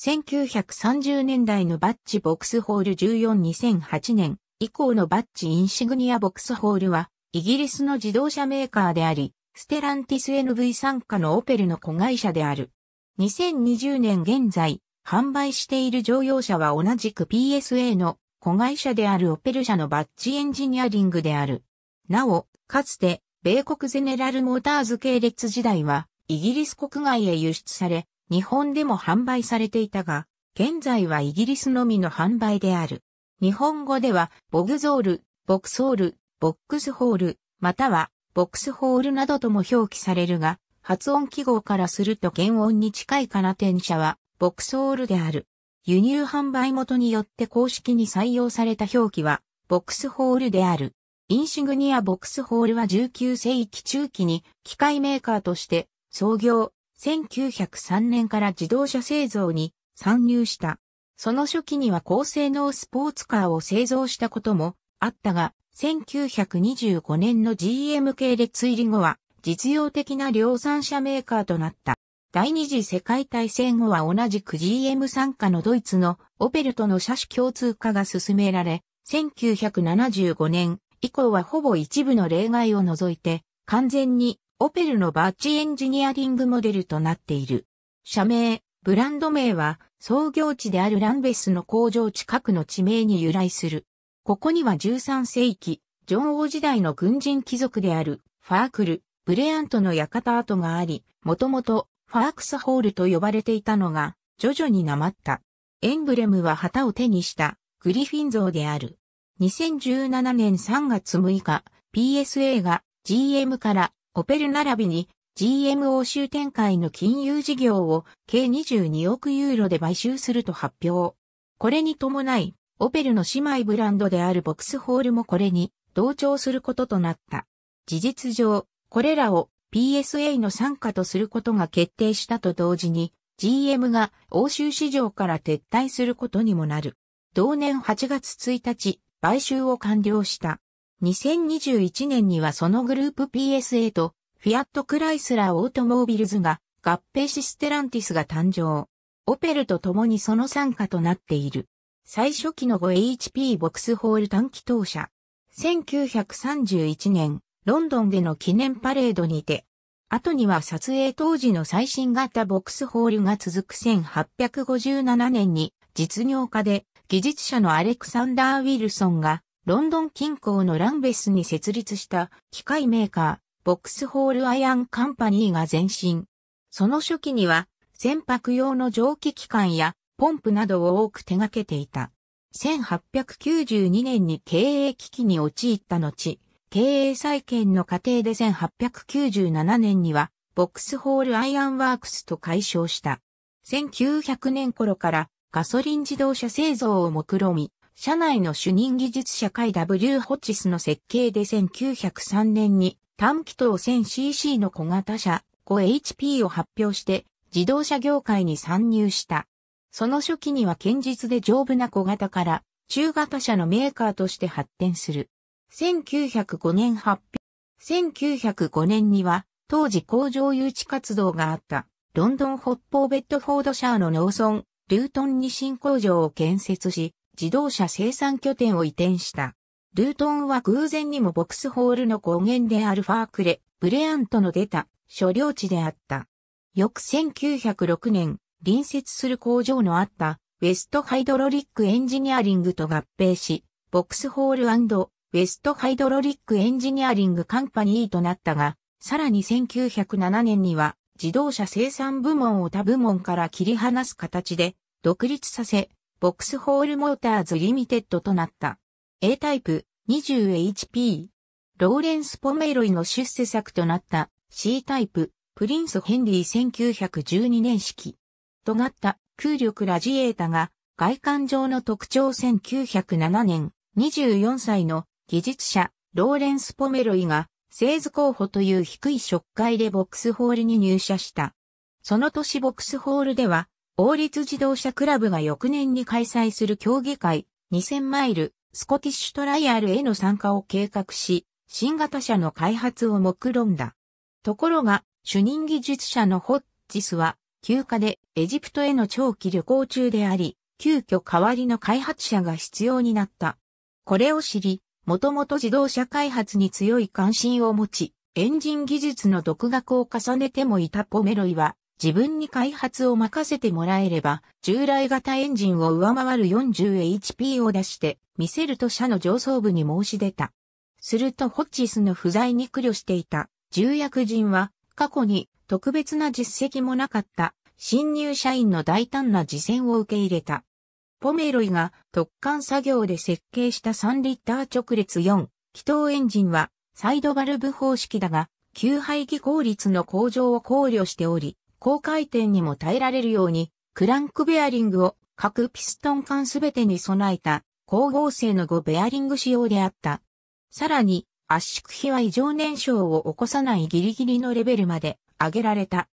1930年代のバッジボックスホール142008年以降のバッジインシグニアボックスホールはイギリスの自動車メーカーであり、ステランティス NV 参加のオペルの子会社である。2020年現在、販売している乗用車は同じく PSA の子会社であるオペル社のバッジエンジニアリングである。なお、かつて、米国ゼネラルモーターズ系列時代は、イギリス国外へ輸出され、日本でも販売されていたが、現在はイギリスのみの販売である。日本語では、ボグゾール、ボクソール、ボックスホール、または、ボックスホールなどとも表記されるが、発音記号からすると原音に近いかな転写社は、ボクソールである。輸入販売元によって公式に採用された表記は、ボックスホールである。インシグニアボックスホールは19世紀中期に機械メーカーとして創業、1903年から自動車製造に参入した。その初期には高性能スポーツカーを製造したこともあったが、1925年の GM 系列入り後は実用的な量産車メーカーとなった。第二次世界大戦後は同じく GM 参加のドイツのオペルとの車種共通化が進められ、1975年以降はほぼ一部の例外を除いて完全にオペルのバッジエンジニアリングモデルとなっている。社名、ブランド名は創業地であるランベスの工場近くの地名に由来する。ここには13世紀、ジョン王時代の軍人貴族であるファークル、ブレアントの館跡があり、もともとファークスホールと呼ばれていたのが徐々に生まった。エンブレムは旗を手にしたグリフィン像である。2017年3月6日、PSA が GM からオペル並びに GM 欧州展開の金融事業を計22億ユーロで買収すると発表。これに伴い、オペルの姉妹ブランドであるボックスホールもこれに同調することとなった。事実上、これらを PSA の参加とすることが決定したと同時に、GM が欧州市場から撤退することにもなる。同年8月1日、買収を完了した。2021年にはそのグループ PSA とフィアット・クライスラー・オートモービルズが合併システランティスが誕生。オペルと共にその参加となっている。最初期の 5HP ボクスホール短期当社。1931年、ロンドンでの記念パレードにて、後には撮影当時の最新型ボクスホールが続く1857年に実業家で技術者のアレクサンダー・ウィルソンがロンドン近郊のランベスに設立した機械メーカー、ボックスホールアイアンカンパニーが前身。その初期には、船舶用の蒸気機関やポンプなどを多く手掛けていた。1892年に経営危機に陥った後、経営再建の過程で1897年には、ボックスホールアイアンワークスと解消した。1900年頃からガソリン自動車製造を目論み、社内の主任技術者会 W ホチスの設計で1903年に短気筒 1000cc の小型車 5HP を発表して自動車業界に参入した。その初期には堅実で丈夫な小型から中型車のメーカーとして発展する。1905年発表。1905年には当時工場誘致活動があったロンドン北方ベッドフォードシャーの農村ルートンに新工場を建設し自動車生産拠点を移転した。ルートンは偶然にもボックスホールの語源であるファークレ、ブレアントの出た、所領地であった。翌1906年、隣接する工場のあった、ウェストハイドロリックエンジニアリングと合併し、ボックスホールウェストハイドロリックエンジニアリングカンパニーとなったが、さらに1907年には自動車生産部門を他部門から切り離す形で独立させ、ボックスホールモーターズリミテッドとなった。A タイプ、20HP。ローレンス・ポメロイの出世作となった C タイプ、プリンス・ヘンリー1912年式。尖った空力ラジエータが外観上の特徴1907年24歳の技術者ローレンス・ポメロイが製図候補という低い職会でボックスホールに入社した。その年ボックスホールでは王立自動車クラブが翌年に開催する競技会2000マイルスコティッシュトライアルへの参加を計画し、新型車の開発を目論んだ。ところが、主任技術者のホッジスは、休暇でエジプトへの長期旅行中であり、急遽代わりの開発者が必要になった。これを知り、もともと自動車開発に強い関心を持ち、エンジン技術の独学を重ねてもいたポメロイは、自分に開発を任せてもらえれば、従来型エンジンを上回る 40HP を出して、見せると社の上層部に申し出た。するとホッチスの不在に苦慮していた重役人は過去に特別な実績もなかった新入社員の大胆な実践を受け入れた。ポメロイが突貫作業で設計した3リッター直列4気筒エンジンはサイドバルブ方式だが、吸排気効率の向上を考慮しており、高回転にも耐えられるように、クランクベアリングを各ピストン管すべてに備えた光合成の後ベアリング仕様であった。さらに、圧縮比は異常燃焼を起こさないギリギリのレベルまで上げられた。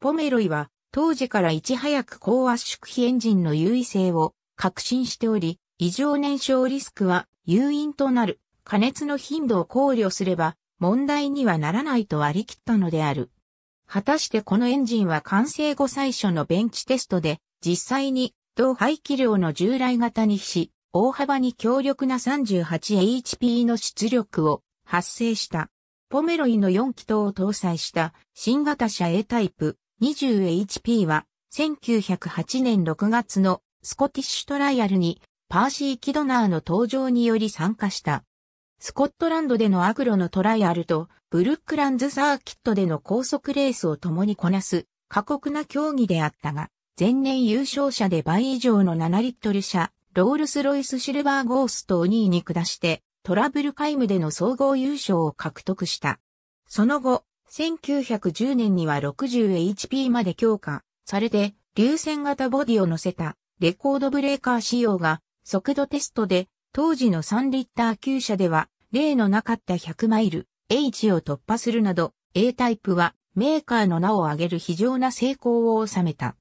ポメロイは、当時からいち早く高圧縮比エンジンの優位性を確信しており、異常燃焼リスクは誘因となる加熱の頻度を考慮すれば問題にはならないと割り切ったのである。果たしてこのエンジンは完成後最初のベンチテストで実際に同排気量の従来型に比し大幅に強力な 38HP の出力を発生した。ポメロイの4気筒を搭載した新型車 A タイプ 20HP は1908年6月のスコティッシュトライアルにパーシー・キドナーの登場により参加した。スコットランドでのアグロのトライアルとブルックランズサーキットでの高速レースを共にこなす過酷な競技であったが、前年優勝者で倍以上の7リットル車ロールス・ロイス・シルバー・ゴーストを2位に下して、トラブルタイムでの総合優勝を獲得した。その後、1910年には 60HP まで強化されて、流線型ボディを乗せたレコードブレーカー仕様が速度テストで、当時の3リッター級車では、例のなかった100マイル H を突破するなど、A タイプはメーカーの名を挙げる非常な成功を収めた。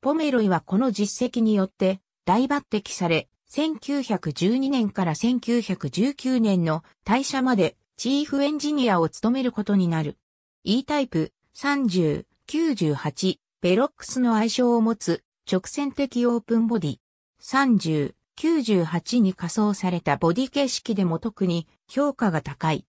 ポメロイはこの実績によって、大抜擢され、1912年から1919年の退社までチーフエンジニアを務めることになる。E タイプ30、98、ベロックスの愛称を持つ直線的オープンボディ。30、98に仮想されたボディ形式でも特に評価が高い。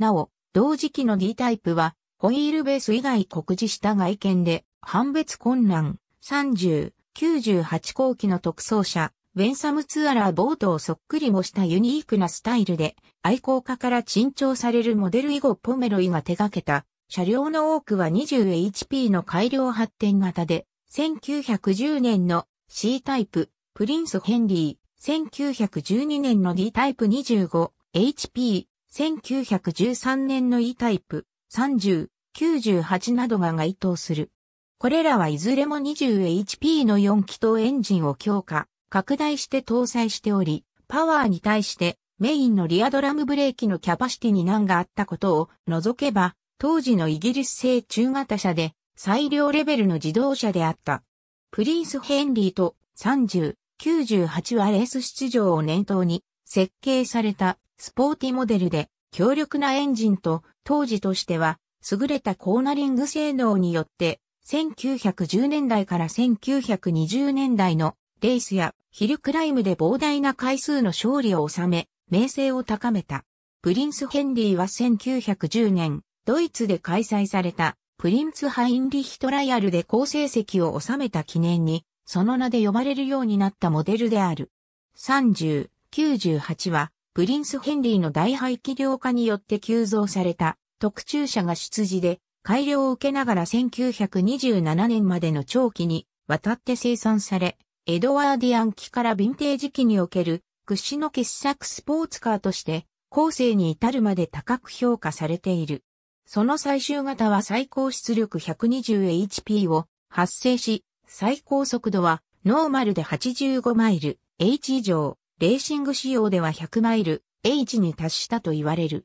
なお、同時期の D タイプはホイールベース以外酷似した外見で判別困難。30、98後期の特装車、ウェンサムツアラーボートをそっくり模したユニークなスタイルで、愛好家から珍重されるモデル以後ポメロイが手掛けた、車両の多くは 20HP の改良発展型で、1910年の C タイプ、プリンス・ヘンリー、1912年の D タイプ 25HP、1913年の E タイプ、30、98などが該当する。これらはいずれも 20HP の4気筒エンジンを強化、拡大して搭載しており、パワーに対してメインのリアドラムブレーキのキャパシティに難があったことを除けば、当時のイギリス製中型車で最良レベルの自動車であった。プリンス・ヘンリーと30、98はレース出場を念頭に設計されたスポーティモデルで強力なエンジンと当時としては優れたコーナリング性能によって1910年代から1920年代のレースやヒルクライムで膨大な回数の勝利を収め、名声を高めた。プリンス・ヘンリーは1910年、ドイツで開催されたプリンツ・ハインリヒトライアルで好成績を収めた記念に、その名で呼ばれるようになったモデルである。30、98は、プリンス・ヘンリーの大排気量化によって急増された特注車が出自で、改良を受けながら1927年までの長期にわたって生産され、エドワーディアン期からヴィンテージ期における屈指の傑作スポーツカーとして後世に至るまで高く評価されている。その最終型は最高出力 120HP を発生し、最高速度はノーマルで85マイル H 以上、レーシング仕様では100マイル H に達したと言われる。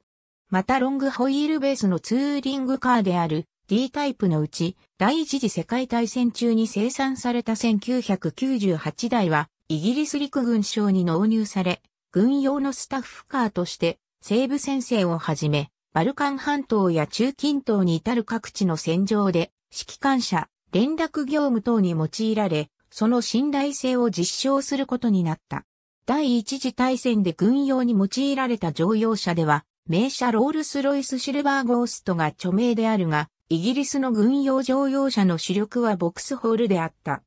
またロングホイールベースのツーリングカーである D タイプのうち第一次世界大戦中に生産された1998台はイギリス陸軍省に納入され、軍用のスタッフカーとして西部戦線をはじめ、バルカン半島や中近東に至る各地の戦場で指揮官車、連絡業務等に用いられ、その信頼性を実証することになった。第一次大戦で軍用に用いられた乗用車では、名車ロールスロイスシルバーゴーストが著名であるが、イギリスの軍用乗用車の主力はボックスホールであった。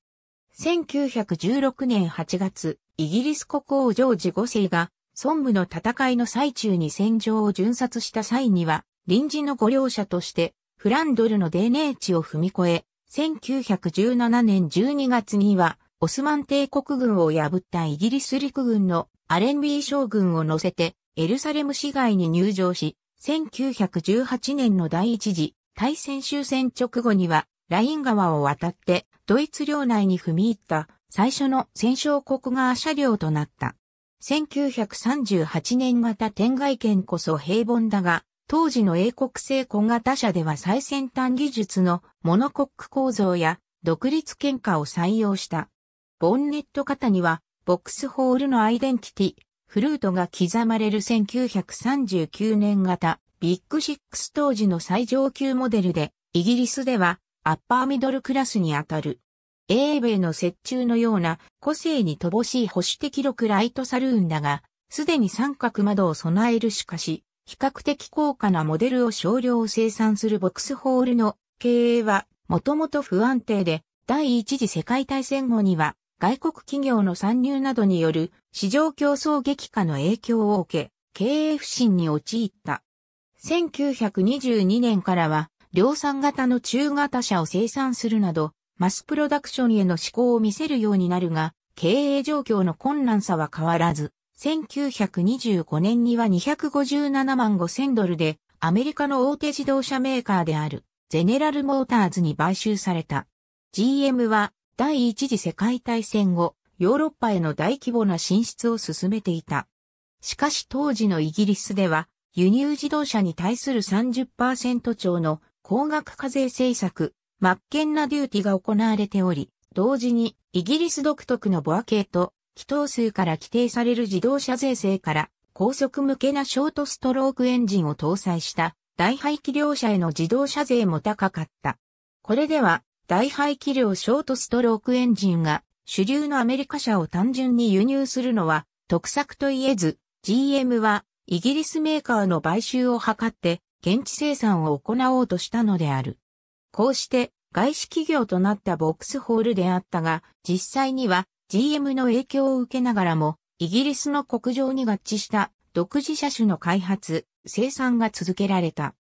1916年8月、イギリス国王ジョージ5世が、孫武の戦いの最中に戦場を巡殺した際には、臨時の御領者として、フランドルのデーネー地を踏み越え、1917年12月には、オスマン帝国軍を破ったイギリス陸軍のアレンビー将軍を乗せて、エルサレム市街に入場し、1918年の第一次大戦終戦直後には、ライン川を渡ってドイツ領内に踏み入った最初の戦勝国側車両となった。1938年型天外圏こそ平凡だが、当時の英国製小型車では最先端技術のモノコック構造や独立喧嘩を採用した。ボンネット型にはボックスホールのアイデンティティ、フルートが刻まれる1939年型ビッグシックス当時の最上級モデルで、イギリスではアッパーミドルクラスにあたる。英米の折衷のような個性に乏しい保守的録ライトサルーンだが、すでに三角窓を備えるしかし、比較的高価なモデルを少量生産するボックスホールの経営はもともと不安定で、第一次世界大戦後には外国企業の参入などによる市場競争激化の影響を受け、経営不振に陥った。1922年からは、量産型の中型車を生産するなど、マスプロダクションへの思考を見せるようになるが、経営状況の困難さは変わらず、1925年には257万5千ドルで、アメリカの大手自動車メーカーである、ゼネラルモーターズに買収された。GM は、第一次世界大戦後、ヨーロッパへの大規模な進出を進めていた。しかし当時のイギリスでは、輸入自動車に対する30%超の高額課税政策、マッケンナデューティが行われており、同時にイギリス独特のボア系と、気等数から規定される自動車税制から高速向けなショートストロークエンジンを搭載した大排気量車への自動車税も高かった。これでは大排気量ショートストロークエンジンが主流のアメリカ車を単純に輸入するのは得策と言えず、GM はイギリスメーカーの買収を図って現地生産を行おうとしたのである。こうして外資企業となったボックスホールであったが、実際には GM の影響を受けながらも、イギリスの国情に合致した独自車種の開発、生産が続けられた。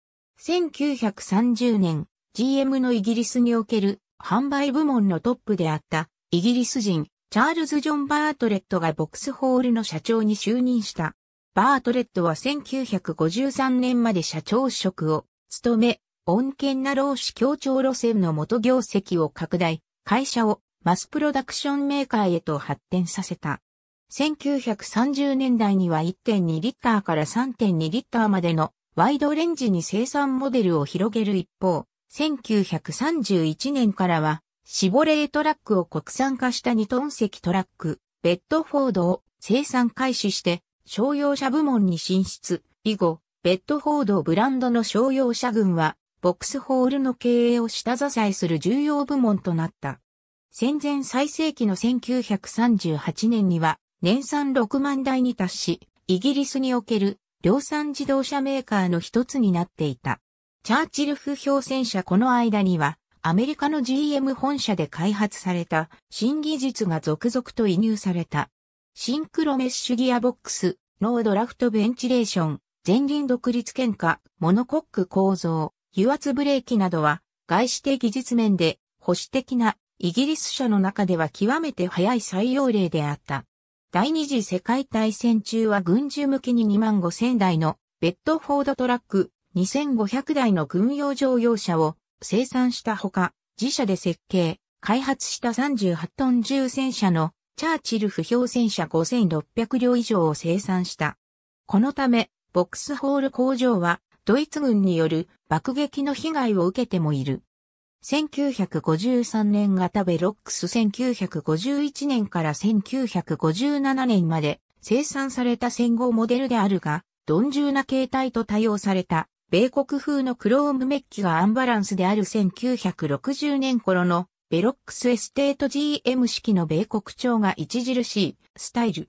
1930年、GM のイギリスにおける販売部門のトップであったイギリス人チャールズ・ジョン・バートレットがボックスホールの社長に就任した。バートレットは1953年まで社長職を務め、穏健な労使協調路線の元業績を拡大、会社をマスプロダクションメーカーへと発展させた。1930年代には1.2リッターから3.2リッターまでのワイドレンジに生産モデルを広げる一方、1931年からは、シボレートラックを国産化した2トン石トラック、ベッドフォードを生産開始して、商用車部門に進出。以後、ベッドフォードブランドの商用車群は、ボックスホールの経営を下支えする重要部門となった。戦前最盛期の1938年には、年産6万台に達し、イギリスにおける量産自動車メーカーの一つになっていた。チャーチル風評戦車この間には、アメリカの GM 本社で開発された新技術が続々と移入された。シンクロメッシュギアボックス、ノードラフトベンチレーション、前輪独立喧嘩、モノコック構造、油圧ブレーキなどは、外資的技術面で保守的なイギリス社の中では極めて早い採用例であった。第二次世界大戦中は軍需向けに2万5千台のベッドフォードトラック2500台の軍用乗用車を生産したほか、自社で設計、開発した38トン重戦車のチャーチル不評戦車5600両以上を生産した。このため、ボックスホール工場はドイツ軍による爆撃の被害を受けてもいる。1953年型ベロックス1951年から1957年まで生産された戦後モデルであるが、鈍重な形態と多用された米国風のクロームメッキがアンバランスである1960年頃のベロックスエステート GM 式の米国調が著しいスタイル。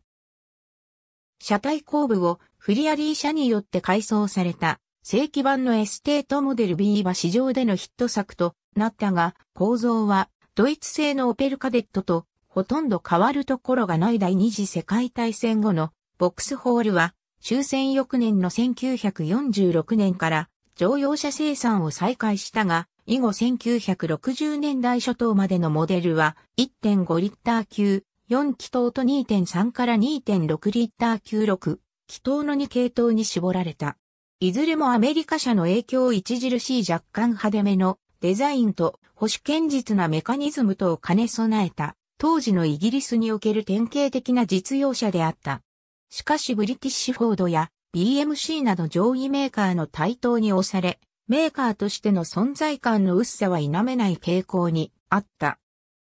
車体後部をフリアリー車によって改装された正規版のエステートモデル B は市場でのヒット作となったが構造はドイツ製のオペルカデットとほとんど変わるところがない第二次世界大戦後のボックスホールは終戦翌年の1946年から乗用車生産を再開したが、以後1960年代初頭までのモデルは1.5リッター級4気筒と2.3から2.6リッター級6気筒の2系統に絞られた。いずれもアメリカ車の影響著しい若干派手めのデザインと保守堅実なメカニズムとを兼ね備えた当時のイギリスにおける典型的な実用車であった。しかしブリティッシュフォードや BMC など上位メーカーの台頭に押され、メーカーとしての存在感の薄さは否めない傾向にあった。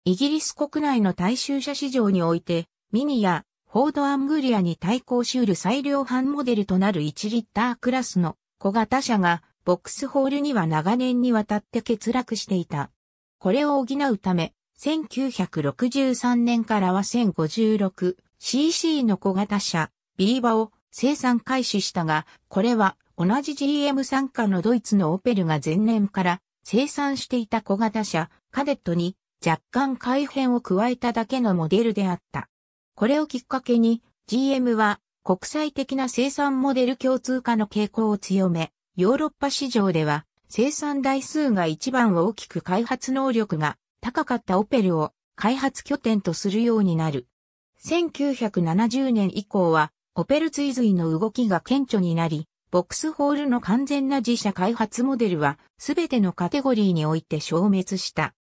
イギリス国内の大衆車市場において、ミニやフォードアングリアに対抗しうる最量販モデルとなる1リッタークラスの小型車が、ボックスホールには長年にわたって欠落していた。これを補うため、1963年からは1056、CC の小型車、ビーバを生産開始したが、これは同じ GM 傘下のドイツのオペルが前年から生産していた小型車、カデットに若干改変を加えただけのモデルであった。これをきっかけに GM は国際的な生産モデル共通化の傾向を強め、ヨーロッパ市場では生産台数が一番大きく開発能力が高かったオペルを開発拠点とするようになる。1970年以降は、オペル追随の動きが顕著になり、ボックスホールの完全な自社開発モデルは、すべてのカテゴリーにおいて消滅した。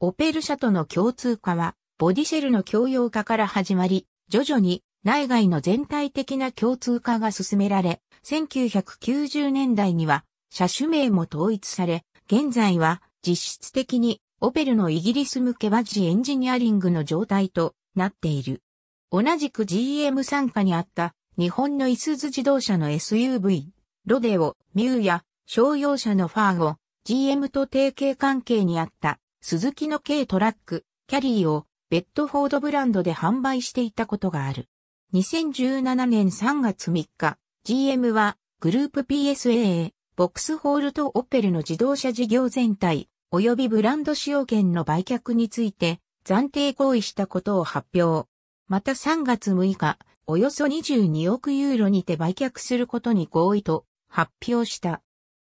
オペル社との共通化は、ボディシェルの共用化から始まり、徐々に内外の全体的な共通化が進められ、1990年代には車種名も統一され、現在は実質的にオペルのイギリス向けバジエンジニアリングの状態となっている。同じく GM 参加にあった日本のイスズ自動車の SUV、ロデオ、ミューや商用車のファーゴ、GM と提携関係にあった鈴木の軽トラック、キャリーをベッドフォードブランドで販売していたことがある。2017年3月3日、GM はグループ PSAA、ボックスホールとオペルの自動車事業全体、及びブランド使用権の売却について暫定行為したことを発表。また3月6日、およそ22億ユーロにて売却することに合意と発表した。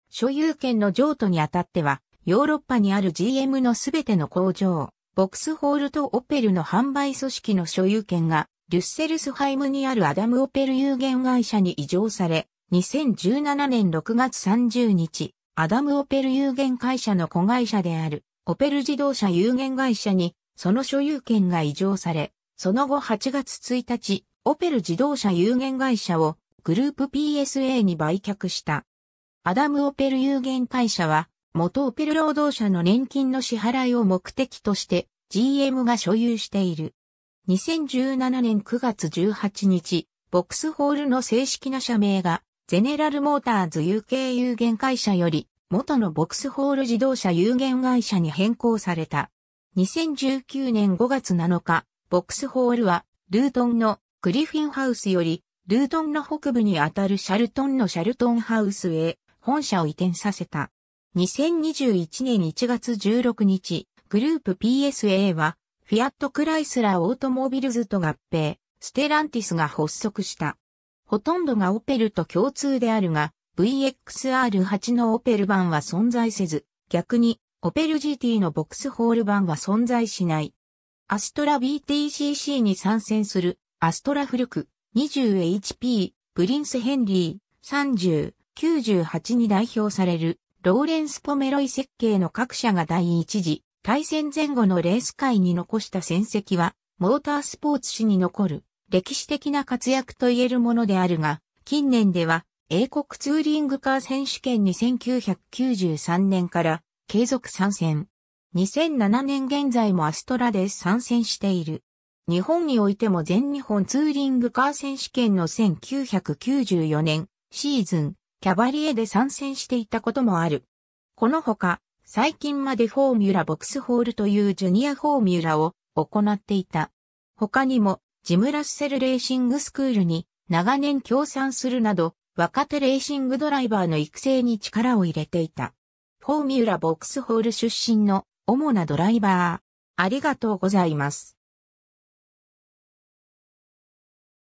所有権の譲渡にあたっては、ヨーロッパにある GM のすべての工場、ボックスホールとオペルの販売組織の所有権が、デュッセルスハイムにあるアダム・オペル有限会社に移譲され、2017年6月30日、アダム・オペル有限会社の子会社である、オペル自動車有限会社に、その所有権が移譲され、その後8月1日、オペル自動車有限会社をグループ PSA に売却した。アダム・オペル有限会社は、元オペル労働者の年金の支払いを目的として GM が所有している。2017年9月18日、ボックスホールの正式な社名が、ゼネラルモーターズ UK 有限会社より、元のボックスホール自動車有限会社に変更された。2019年5月7日、ボックスホールは、ルートンのグリフィンハウスより、ルートンの北部にあたるシャルトンのシャルトンハウスへ本社を移転させた。2021年1月16日、グループ PSA は、フィアット・クライスラー・オートモービルズと合併、ステランティスが発足した。ほとんどがオペルと共通であるが、VXR8 のオペル版は存在せず、逆に、オペル GT のボックスホール版は存在しない。アストラ BTCC に参戦する、アストラフルク、20HP、プリンスヘンリー、30、98に代表される、ローレンス・ポメロイ設計の各社が第一次、対戦前後のレース界に残した戦績は、モータースポーツ史に残る、歴史的な活躍と言えるものであるが、近年では、英国ツーリングカー選手権に1993年から継続参戦。2007年現在もアストラで参戦している。日本においても全日本ツーリングカー選手権の1994年シーズンキャバリエで参戦していたこともある。このほか、最近までフォーミュラボックスホールというジュニアフォーミュラを行っていた。他にも、ジムラッセルレーシングスクールに長年協賛するなど、若手レーシングドライバーの育成に力を入れていた。フォーミュラボックスホール出身の主なドライバー。ありがとうございます。